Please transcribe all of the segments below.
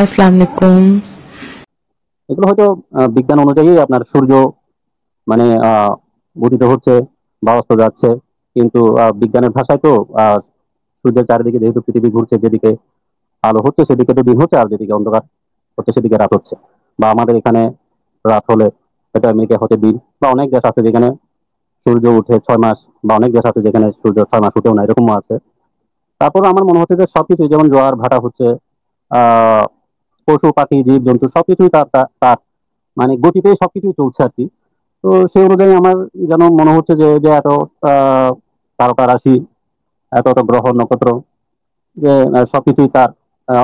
এগুলো হয়তো বিজ্ঞান অনুযায়ী আপনার সূর্য মানে গঠিত হচ্ছে বা অস্ত যাচ্ছে কিন্তু বিজ্ঞানের ভাষায় তো সূর্যের চারিদিকে যেহেতু পৃথিবী ঘুরছে যেদিকে আলো হচ্ছে সেদিকে তো দিন হচ্ছে আর যেদিকে অন্ধকার হচ্ছে সেদিকে রাত হচ্ছে বা আমাদের এখানে রাত হলে এটা আমেরিকা হচ্ছে দিন বা অনেক দেশ আছে যেখানে সূর্য উঠে ছয় মাস বা অনেক দেশ আছে যেখানে সূর্য ছয় মাস উঠেও না এরকমও আছে তারপর আমার মনে হচ্ছে যে সবকিছু যেমন জোয়ার ভাটা হচ্ছে আহ পশু পাখি জীব জন্তু সবকিছুই তার তার মানে গতিতে সবকিছুই চলছে আর কি তো সেই অনুযায়ী আমার যেন মনে হচ্ছে যে যে এত তারকা রাশি এত এত গ্রহ নক্ষত্র যে সবকিছুই তার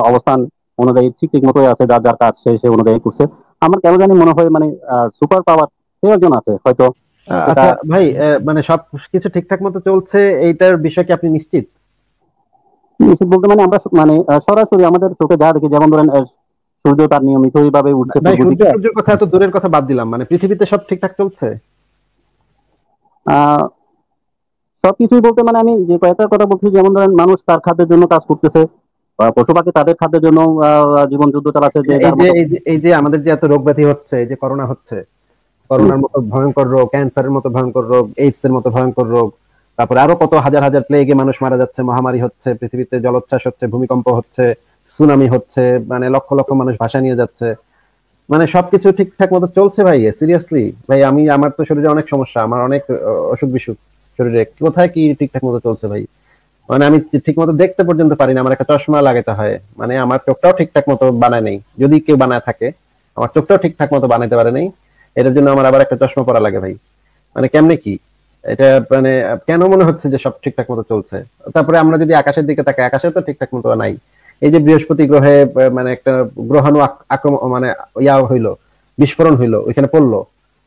অবস্থান অনুযায়ী ঠিক ঠিক মতোই আছে যার যার কাজ সে অনুযায়ী করছে আমার কেন জানি মনে হয় মানে সুপার পাওয়ার সে একজন আছে হয়তো আচ্ছা, ভাই মানে সব কিছু ঠিকঠাক মতো চলছে এইটার বিষয়ে কি আপনি নিশ্চিত নিশ্চিত বলতে মানে আমরা মানে সরাসরি আমাদের চোখে যা দেখি যেমন ধরেন সূর্য তার নিয়মিত এইভাবে উঠছে সূর্যের কথা তো দূরের কথা বাদ দিলাম মানে পৃথিবীতে সব ঠিকঠাক চলছে বলতে মানে আমি যে কথা বলছি যেমন ধরেন মানুষ তার খাদ্যের জন্য কাজ করতেছে পশু পাখি তাদের খাদ্যের জন্য জীবন যুদ্ধ চালাচ্ছে এই যে আমাদের যে এত রোগ ব্যাধি হচ্ছে এই যে করোনা হচ্ছে করোনার মতো ভয়ঙ্কর রোগ ক্যান্সারের মতো ভয়ঙ্কর রোগ এইডস এর মতো ভয়ঙ্কর রোগ তারপরে আরো কত হাজার হাজার প্লেগে মানুষ মারা যাচ্ছে মহামারী হচ্ছে পৃথিবীতে জলোচ্ছ্বাস হচ্ছে ভূমিকম্প হচ্ছে সুনামি হচ্ছে মানে লক্ষ লক্ষ মানুষ ভাষা নিয়ে যাচ্ছে মানে সবকিছু ঠিকঠাক মতো চলছে ভাই সিরিয়াসলি ভাই আমি আমার তো শরীরে অনেক সমস্যা আমার অনেক অসুখ বিসুখ শরীরে কোথায় কি ঠিকঠাক মতো চলছে ভাই মানে আমি ঠিক মতো দেখতে পর্যন্ত পারি না আমার একটা চশমা লাগাতে হয় মানে আমার চোখটাও ঠিকঠাক মতো বানায় নেই যদি কেউ বানায় থাকে আমার চোখটাও ঠিকঠাক মতো বানাইতে পারে নেই এটার জন্য আমার আবার একটা চশমা পরা লাগে ভাই মানে কেমনে কি এটা মানে কেন মনে হচ্ছে যে সব ঠিকঠাক মতো চলছে তারপরে আমরা যদি আকাশের দিকে তাকাই আকাশে তো ঠিকঠাক মতো নাই এই যে বৃহস্পতি গ্রহে মানে একটা গ্রহাণু আক্রমণ মানে ইয়া হইলো বিস্ফোরণ হইলো ওইখানে পড়লো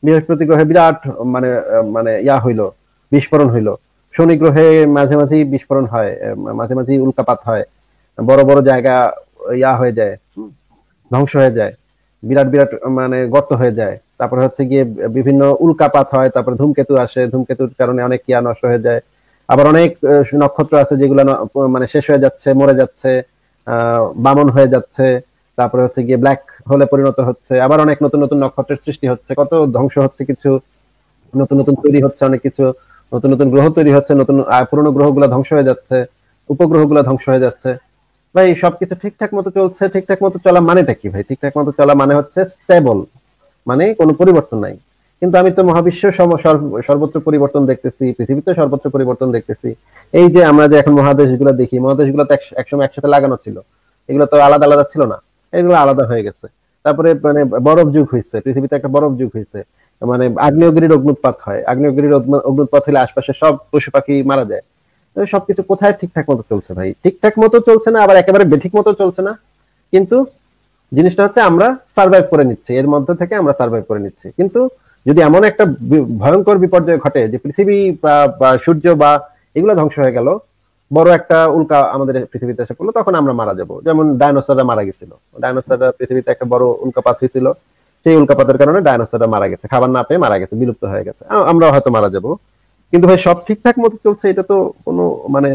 বৃহস্পতি গ্রহে বিরাট মানে মানে ইয়া হইলো বিস্ফোরণ হইলো শনি গ্রহে মাঝে মাঝেই বিস্ফোরণ হয় মাঝে মাঝেই উল্কাপাত হয় বড় বড় জায়গা ইয়া হয়ে যায় ধ্বংস হয়ে যায় বিরাট বিরাট মানে গর্ত হয়ে যায় তারপরে হচ্ছে গিয়ে বিভিন্ন উল্কাপাত হয় তারপরে ধূমকেতু আসে ধূমকেতুর কারণে অনেক ইয়া নষ্ট হয়ে যায় আবার অনেক নক্ষত্র আছে যেগুলো মানে শেষ হয়ে যাচ্ছে মরে যাচ্ছে বামন হয়ে যাচ্ছে তারপরে হচ্ছে গিয়ে ব্ল্যাক হলে পরিণত হচ্ছে আবার অনেক নতুন নতুন নক্ষত্রের সৃষ্টি হচ্ছে কত ধ্বংস হচ্ছে কিছু নতুন নতুন তৈরি হচ্ছে অনেক কিছু নতুন নতুন গ্রহ তৈরি হচ্ছে নতুন পুরনো গ্রহগুলো ধ্বংস হয়ে যাচ্ছে উপগ্রহগুলো ধ্বংস হয়ে যাচ্ছে ভাই সবকিছু ঠিকঠাক মতো চলছে ঠিকঠাক মতো চলা মানেটা কি ভাই ঠিকঠাক মতো চলা মানে হচ্ছে স্টেবল মানে কোনো পরিবর্তন নাই কিন্তু আমি তো মহাবিশ্ব সর্বত্র পরিবর্তন দেখতেছি পৃথিবীতে সর্বত্র পরিবর্তন দেখতেছি এই যে আমরা যে এখন মহাদেশ গুলো দেখি মহাদেশ গুলো একসময় একসাথে লাগানো ছিল এগুলো তো আলাদা আলাদা ছিল না এগুলো আলাদা হয়ে গেছে তারপরে মানে বরফ যুগ হয়েছে পৃথিবীতে একটা বরফ যুগ হয়েছে মানে আগ্নেয়গিরির অগ্নুৎপাত হয় আগ্নেয়গিরির অগ্নুৎপাত হলে আশপাশে সব পশু পাখি মারা যায় তো সবকিছু কোথায় ঠিকঠাক মতো চলছে ভাই ঠিকঠাক মতো চলছে না আবার একেবারে বেঠিক মতো চলছে না কিন্তু জিনিসটা হচ্ছে আমরা সার্ভাইভ করে নিচ্ছি এর মধ্যে থেকে আমরা সার্ভাইভ করে নিচ্ছি কিন্তু যদি এমন একটা ভয়ঙ্কর বিপর্যয় ঘটে যে পৃথিবী বা সূর্য বা এগুলো ধ্বংস হয়ে গেল বড় একটা উল্কা আমাদের পৃথিবীতে এসে পড়লো তখন আমরা মারা যাব যেমন ডায়নোসররা মারা গেছিল ডায়নোসররা পৃথিবীতে একটা বড় উল্কাপাত হয়েছিল সেই উল্কাপাতের কারণে ডায়নোসররা মারা গেছে খাবার না পেয়ে মারা গেছে বিলুপ্ত হয়ে গেছে আমরা হয়তো মারা যাব কিন্তু ভাই সব ঠিকঠাক মতো চলছে এটা তো কোনো মানে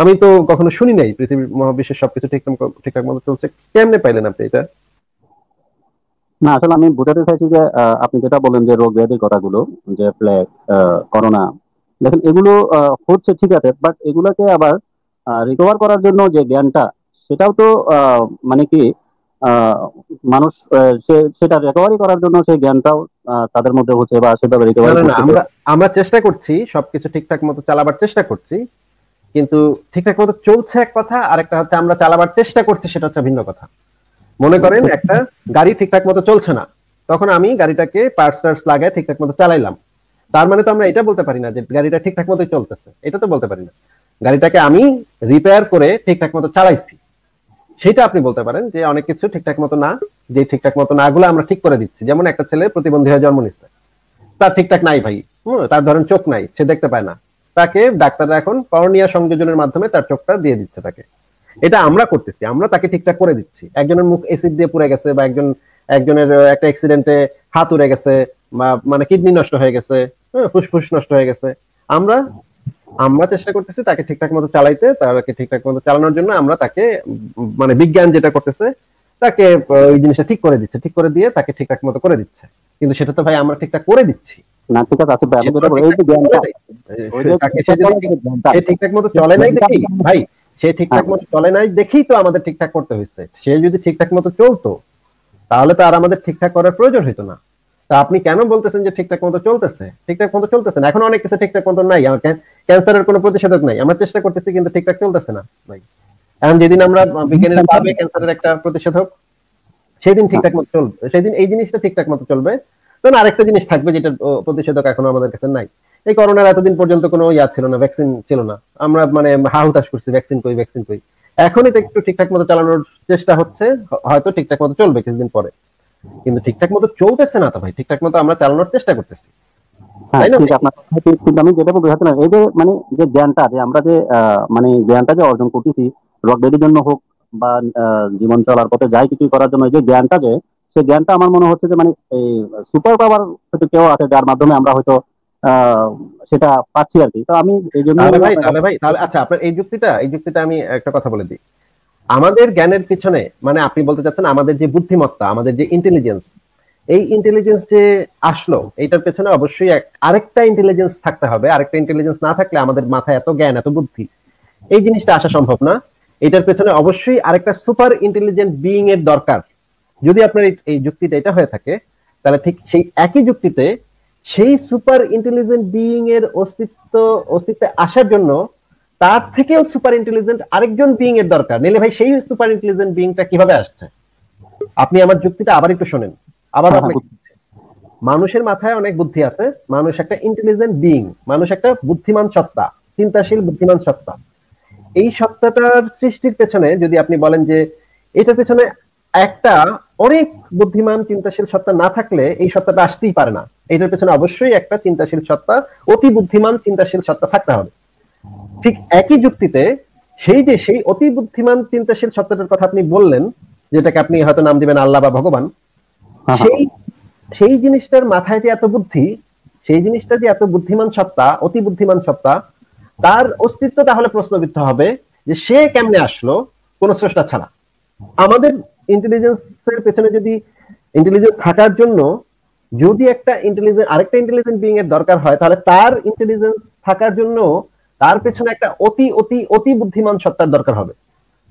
আমি তো কখনো শুনি নাই পৃথিবীর মহাবিশ্বের সবকিছু ঠিকঠাক ঠিকঠাক মতো চলছে কেমনে পাইলেন আপনি এটা না আসলে আমি বোঝাতে চাইছি যে আপনি যেটা বলেন যে রোগ ব্যাধির কথাগুলো যে প্লেগ করোনা দেখেন এগুলো হচ্ছে ঠিক আছে বাট এগুলোকে আবার রিকভার করার জন্য যে জ্ঞানটা সেটাও তো মানে কি মানুষ সেটা রিকভারি করার জন্য সেই জ্ঞানটাও তাদের মধ্যে হচ্ছে বা সেভাবে রিকভারি আমরা চেষ্টা করছি সবকিছু ঠিকঠাক মতো চালাবার চেষ্টা করছি কিন্তু ঠিকঠাক মতো চলছে এক কথা আর একটা হচ্ছে আমরা চালাবার চেষ্টা করছি সেটা হচ্ছে ভিন্ন কথা মনে করেন একটা গাড়ি ঠিকঠাক মতো চলছে না তখন আমি গাড়িটাকে পার্টস টার্স লাগায় ঠিকঠাক মতো চালাইলাম তার মানে তো আমরা এটা বলতে পারি না যে গাড়িটা ঠিকঠাক মতো চলতেছে এটা তো বলতে পারি না গাড়িটাকে আমি রিপেয়ার করে ঠিকঠাক মতো চালাইছি সেটা আপনি বলতে পারেন যে অনেক কিছু ঠিকঠাক মতো না যে ঠিকঠাক মতো না গুলো আমরা ঠিক করে দিচ্ছি যেমন একটা ছেলে প্রতিবন্ধী হয়ে জন্ম নিচ্ছে তার ঠিকঠাক নাই ভাই হম তার ধরেন চোখ নাই সে দেখতে পায় না তাকে ডাক্তাররা এখন করণীয় সংযোজনের মাধ্যমে তার চোখটা দিয়ে দিচ্ছে তাকে এটা আমরা করতেছি আমরা তাকে ঠিকঠাক করে দিচ্ছি একজনের মুখ এসিড দিয়ে পুড়ে গেছে বা একজন একজনের একটা অ্যাক্সিডেন্টে হাত উড়ে গেছে বা মানে কিডনি নষ্ট হয়ে গেছে হ্যাঁ, ফুসফুস নষ্ট হয়ে গেছে আমরা আমরা চেষ্টা করতেছি তাকে ঠিকঠাক মতো চালাইতে তাকে ঠিকঠাক মতো চালানোর জন্য আমরা তাকে মানে বিজ্ঞান যেটা করতেছে তাকে ওই জিনিসটা ঠিক করে দিচ্ছে ঠিক করে দিয়ে তাকে ঠিকঠাক মতো করে দিচ্ছে কিন্তু সেটা তো ভাই আমরা ঠিকঠাক করে দিচ্ছি সে ঠিকঠাক মতো চলে নাই দেখি ভাই সে ঠিকঠাক হ্যাঁ। মতো চলে নাই দেখেই তো আমাদের ঠিকঠাক করতে হয়েছে সে যদি ঠিকঠাক মতো চলতো তাহলে তো আর আমাদের ঠিকঠাক করার প্রয়োজন হইতো না তা আপনি কেন বলতেছেন যে ঠিকঠাক মতো চলতেছে ঠিকঠাক মতো চলতেছে না এখন অনেক কিছু ঠিকঠাক মতো নাই আমার ক্যান্সারের কোনো প্রতিষেধক নাই আমার চেষ্টা করতেছি কিন্তু ঠিকঠাক চলতেছে না ভাই এখন যেদিন আমরা বিজ্ঞানীরা পাবে ক্যান্সারের একটা প্রতিষেধক সেদিন ঠিকঠাক মতো চলবে সেদিন এই জিনিসটা ঠিকঠাক মতো চলবে তখন আরেকটা জিনিস থাকবে যেটা প্রতিষেধক এখনো আমাদের কাছে নাই এই করোনার এতদিন পর্যন্ত কোনো ইয়া ছিল না ভ্যাকসিন ছিল না আমরা মানে হাহুতাশ করছি ভ্যাকসিন কই ভ্যাকসিন কই এখন এটা একটু ঠিকঠাক মতো চালানোর চেষ্টা হচ্ছে হয়তো ঠিকঠাক মতো চলবে কিছুদিন পরে কিন্তু ঠিকঠাক মতো চলতেছে না তো ভাই ঠিকঠাক মতো আমরা চালানোর চেষ্টা করতেছি হ্যাঁ, আমি যেটা বোঝাতে না এই যে মানে যে জ্ঞানটা যে আমরা যে মানে জ্ঞানটা যে অর্জন করতেছি জন্য হোক বা জীবন চলার পথে যাই কিছু করার জন্য যে জ্ঞানটা যে সেই জ্ঞানটা আমার মনে হচ্ছে যে মানে এই সুপার পাওয়ার হয়তো কেউ আছে যার মাধ্যমে আমরা হয়তো সেটা পাচ্ছি আর কি তো আমি এই জন্য ভাই তাহলে ভাই তাহলে আচ্ছা আপনার এই যুক্তিটা এই যুক্তিটা আমি একটা কথা বলে দিই আমাদের জ্ঞানের পিছনে মানে আপনি বলতে চাচ্ছেন আমাদের যে বুদ্ধিমত্তা আমাদের যে ইন্টেলিজেন্স এই ইন্টেলিজেন্স যে আসলো এইটার পেছনে অবশ্যই আরেকটা ইন্টেলিজেন্স থাকতে হবে আরেকটা ইন্টেলিজেন্স না থাকলে আমাদের মাথায় এত জ্ঞান এত বুদ্ধি এই জিনিসটা আসা সম্ভব না এটার পেছনে অবশ্যই আরেকটা সুপার ইন্টেলিজেন্ট বিইং এর দরকার যদি আপনার এই যুক্তিটা এটা হয়ে থাকে তাহলে ঠিক সেই একই যুক্তিতে সেই সুপার ইন্টেলিজেন্ট বিইং এর অস্তিত্ব অস্তিত্বে আসার জন্য তার থেকেও সুপার ইন্টেলিজেন্ট আরেকজন বিং এর দরকার নিলে ভাই সেই সুপার ইন্টেলিজেন্ট বিংটা কিভাবে আসছে আপনি আমার যুক্তিটা আবার একটু শোনেন আবার হ্যাঁ, হ্যাঁ, মানুষের মাথায় অনেক বুদ্ধি আছে মানুষ একটা ইন্টেলিজেন্ট বিং মানুষ একটা বুদ্ধিমান সত্তা চিন্তাশীল বুদ্ধিমান সত্তা এই সত্তাটার সৃষ্টির পেছনে যদি আপনি বলেন যে এটার পেছনে একটা অনেক বুদ্ধিমান চিন্তাশীল সত্তা না থাকলে এই সত্তাটা আসতেই পারে না এটার পেছনে অবশ্যই একটা চিন্তাশীল সত্তা অতি বুদ্ধিমান চিন্তাশীল সত্তা থাকতে হবে ঠিক একই যুক্তিতে সেই যে সেই অতি বুদ্ধিমান চিন্তাশীল সত্তাটার কথা আপনি বললেন যেটাকে আপনি হয়তো নাম দিবেন আল্লাহ বা ভগবান সেই সেই জিনিসটার মাথায় যে এত বুদ্ধি সেই জিনিসটা যে এত বুদ্ধিমান সত্তা অতি বুদ্ধিমান সত্তা তার অস্তিত্ব তাহলে প্রশ্নবিদ্ধ হবে যে সে কেমনে আসলো কোন স্রষ্টা ছাড়া আমাদের ইন্টেলিজেন্সের পেছনে যদি ইন্টেলিজেন্স থাকার জন্য যদি একটা ইন্টেলিজেন্স আরেকটা ইন্টেলিজেন্ট বিং এর দরকার হয় তাহলে তার ইন্টেলিজেন্স থাকার জন্য তার পেছনে একটা অতি অতি অতি বুদ্ধিমান সত্তার দরকার হবে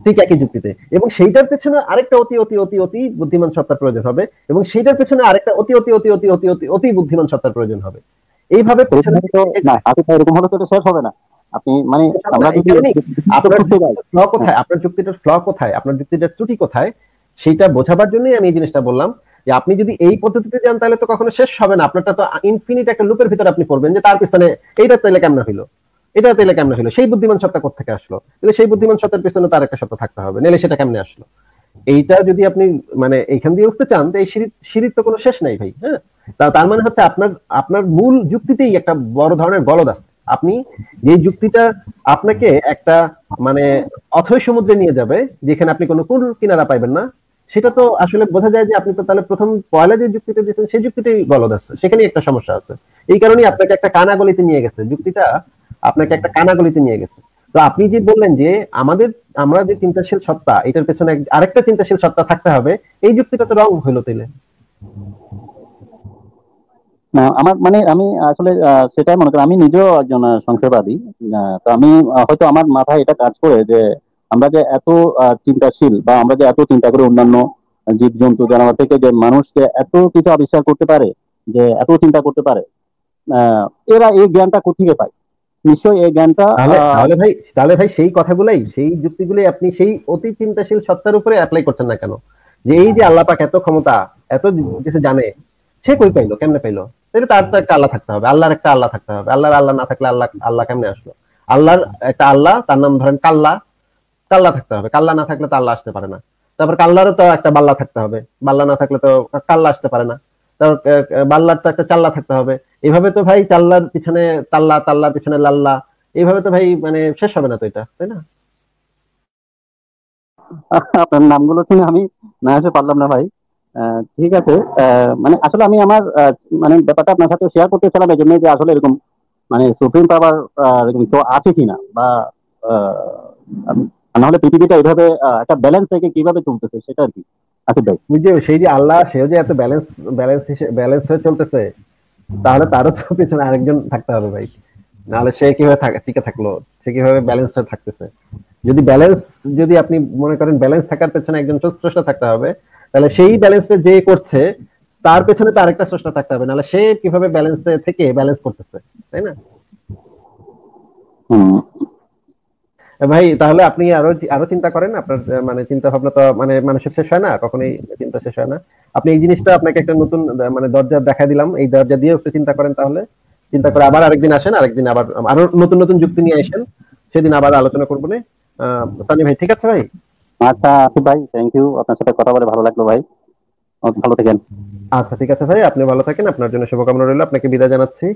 ঠিক একই যুক্তিতে এবং সেইটার পেছনে আরেকটা অতি অতি অতি অতি বুদ্ধিমান সত্তার প্রয়োজন হবে এবং সেইটার পেছনে আরেকটা অতি অতি অতি অতি অতি অতি অতি বুদ্ধিমান সত্তার প্রয়োজন হবে এইভাবে শেষ হবে না আপনি মানে যদি আপনার হ্যাঁ। এই পদ্ধতিতে যান তাহলে তো কখনো শেষ হবে না আপনারটা তো ইনফিনিট একটা লুপের ভিতরে আপনি পড়বেন যে তার পিছনে এইটা তাহলে কেমন হইলো এটা তাহলে কেমন হলো সেই বুদ্ধিমান সত্তা থেকে আসলো তাহলে সেই বুদ্ধিমান সত্তার পেছনে তার একটা সত্তা থাকতে হবে নাহলে সেটা কেমনে আসলো এইটা যদি আপনি মানে এইখান দিয়ে উঠতে চান তো এই সিঁড়ির তো কোনো শেষ নাই ভাই হ্যাঁ তার মানে হচ্ছে আপনার আপনার মূল যুক্তিতেই একটা বড় ধরনের গলদ আছে আপনি যে যুক্তিটা আপনাকে একটা মানে অথৈ সমুদ্রে নিয়ে যাবে যেখানে আপনি কোনো কোন কিনারা পাইবেন না সেটা তো আসলে বোঝা যায় যে আপনি তো তাহলে প্রথম পয়লা যে যুক্তিটা দিয়েছেন সেই যুক্তিটাই গলদ আছে সেখানেই একটা সমস্যা আছে এই কারণে আপনাকে একটা কানাগলিতে নিয়ে গেছে যুক্তিটা আপনাকে একটা কানাগলিতে নিয়ে গেছে তো আপনি যে বললেন যে আমাদের আমরা যে চিন্তাশীল সত্তা এটার পেছনে আরেকটা চিন্তাশীল সত্তা থাকতে হবে এই যুক্তিটা তো রং হইলো তাইলে আমার মানে আমি আসলে সেটাই মনে করি আমি নিজেও একজন সংশয়বাদী তো আমি হয়তো আমার মাথায় এটা কাজ করে যে আমরা যে এত চিন্তাশীল বা আমরা যে এত চিন্তা করে অন্যান্য জীব জন্তু জানোয়ার থেকে যে মানুষকে এত কিছু আবিষ্কার করতে পারে যে এত চিন্তা করতে পারে এরা এই জ্ঞানটা কোথেকে পায় নিশ্চয়ই এই জ্ঞানটা তাহলে ভাই তাহলে ভাই সেই কথাগুলাই সেই আপনি সেই অতি চিন্তাশীল সত্তার উপরে অ্যাপ্লাই করছেন না কেন যে এই যে আল্লাহ পাক এত ক্ষমতা এত কিছু জানে সে কই পাইলো কেমনে পাইলো তাহলে তার একটা আল্লাহ থাকতে হবে আল্লাহর একটা আল্লাহ থাকতে হবে আল্লাহ আল্লাহ না থাকলে আল্লাহ আল্লাহ কেমনে আসলো আল্লাহর একটা আল্লাহ তার নাম ধরেন কাল্লা কাল্লা থাকতে হবে কাল্লা না থাকলে তো আল্লাহ আসতে পারে না তারপর কাল্লারও তো একটা বাল্লা থাকতে হবে বাল্লা না থাকলে তো কাল্লা আসতে পারে না তার বাল্লার তো একটা চাল্লা থাকতে হবে এইভাবে তো ভাই চাল্লার পিছনে তাল্লা তাল্লার পিছনে লাল্লা এইভাবে তো ভাই মানে শেষ হবে না তো এটা তাই না আপনার নামগুলো শুনে আমি না আসে পারলাম না ভাই ঠিক আছে মানে আসলে আমি আমার মানে ব্যাপারটা আপনার সাথে শেয়ার করতে চাইলাম এই জন্য যে আসলে এরকম মানে সুপ্রিম পাওয়ার এরকম কেউ আছে কিনা বা না হলে পৃথিবীটা এইভাবে একটা ব্যালেন্স থেকে কিভাবে চলতেছে সেটা আর কি আচ্ছা ভাই ওই যে সেই যে আল্লাহ সেও যে এত ব্যালেন্স ব্যালেন্স ব্যালেন্স হয়ে চলতেছে তাহলে তারও পিছনে আরেকজন থাকতে হবে ভাই নাহলে সে কিভাবে টিকে থাকলো সে কিভাবে ব্যালেন্স হয়ে থাকতেছে যদি ব্যালেন্স যদি আপনি মনে করেন ব্যালেন্স থাকার পেছনে একজন স্রষ্টা থাকতে হবে তাহলে সেই ব্যালেন্সটা যে করছে তার পেছনে তো আরেকটা স্রষ্টা থাকতে হবে নাহলে সে কিভাবে ব্যালেন্স থেকে ব্যালেন্স করতেছে তাই না ভাই তাহলে আপনি আরো আরো চিন্তা করেন আপনার মানে চিন্তা ভাবনা তো মানে মানুষের শেষ হয় না কখনোই চিন্তা শেষ হয় না আপনি এই জিনিসটা আপনাকে একটা নতুন মানে দরজা দেখা দিলাম এই দরজা দিয়ে একটু চিন্তা করেন তাহলে চিন্তা করে আবার আরেকদিন আসেন আরেকদিন আবার আরো নতুন নতুন যুক্তি নিয়ে আসেন সেদিন আবার আলোচনা করবো না সানি ভাই ঠিক আছে ভাই আচ্ছা আসিফ ভাই থ্যাংক ইউ আপনার সাথে কথা বলে ভালো লাগলো ভাই ভালো থাকেন আচ্ছা ঠিক আছে ভাই আপনি ভালো থাকেন আপনার জন্য শুভকামনা রইল আপনাকে বিদায় জানাচ্ছি